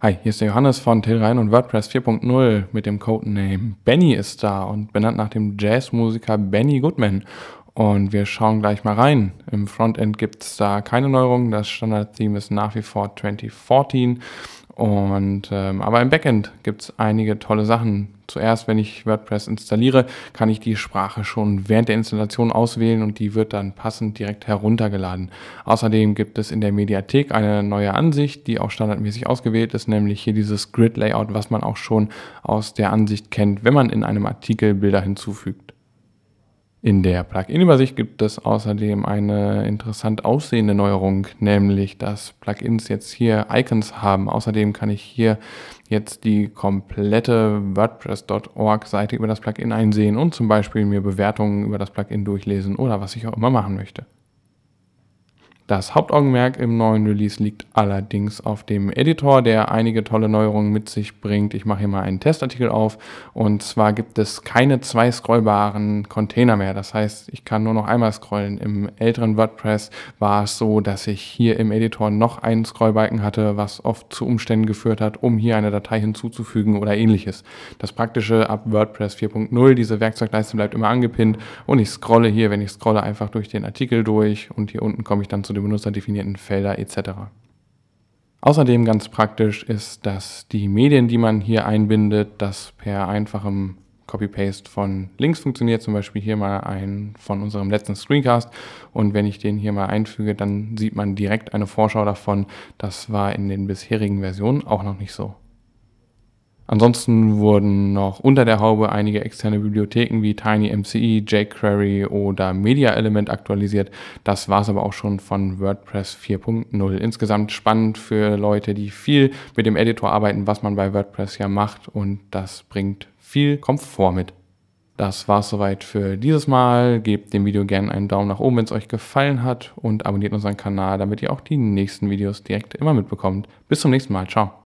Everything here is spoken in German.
Hi, hier ist der Johannes von Telrein und WordPress 4.0 mit dem Codename Benny ist da und benannt nach dem Jazzmusiker Benny Goodman. Und wir schauen gleich mal rein. Im Frontend gibt es da keine Neuerungen. Das Standard-Theme ist nach wie vor 2014. Und, ähm, aber im Backend gibt es einige tolle Sachen. Zuerst, wenn ich WordPress installiere, kann ich die Sprache schon während der Installation auswählen und die wird dann passend direkt heruntergeladen. Außerdem gibt es in der Mediathek eine neue Ansicht, die auch standardmäßig ausgewählt ist, nämlich hier dieses Grid-Layout, was man auch schon aus der Ansicht kennt, wenn man in einem Artikel Bilder hinzufügt. In der Plugin-Übersicht gibt es außerdem eine interessant aussehende Neuerung, nämlich dass Plugins jetzt hier Icons haben. Außerdem kann ich hier jetzt die komplette WordPress.org-Seite über das Plugin einsehen und zum Beispiel mir Bewertungen über das Plugin durchlesen oder was ich auch immer machen möchte. Das Hauptaugenmerk im neuen Release liegt allerdings auf dem Editor, der einige tolle Neuerungen mit sich bringt. Ich mache hier mal einen Testartikel auf und zwar gibt es keine zwei scrollbaren Container mehr. Das heißt, ich kann nur noch einmal scrollen. Im älteren WordPress war es so, dass ich hier im Editor noch einen Scrollbalken hatte, was oft zu Umständen geführt hat, um hier eine Datei hinzuzufügen oder ähnliches. Das Praktische ab WordPress 4.0, diese Werkzeugleiste bleibt immer angepinnt und ich scrolle hier, wenn ich scrolle, einfach durch den Artikel durch und hier unten komme ich dann zu die benutzerdefinierten Felder etc. Außerdem ganz praktisch ist, dass die Medien, die man hier einbindet, das per einfachem Copy-Paste von Links funktioniert. Zum Beispiel hier mal ein von unserem letzten Screencast. Und wenn ich den hier mal einfüge, dann sieht man direkt eine Vorschau davon. Das war in den bisherigen Versionen auch noch nicht so. Ansonsten wurden noch unter der Haube einige externe Bibliotheken wie TinyMCE, jQuery oder Media Element aktualisiert. Das war's aber auch schon von WordPress 4.0. Insgesamt spannend für Leute, die viel mit dem Editor arbeiten, was man bei WordPress ja macht und das bringt viel Komfort mit. Das war's soweit für dieses Mal. Gebt dem Video gerne einen Daumen nach oben, wenn es euch gefallen hat und abonniert unseren Kanal, damit ihr auch die nächsten Videos direkt immer mitbekommt. Bis zum nächsten Mal. Ciao.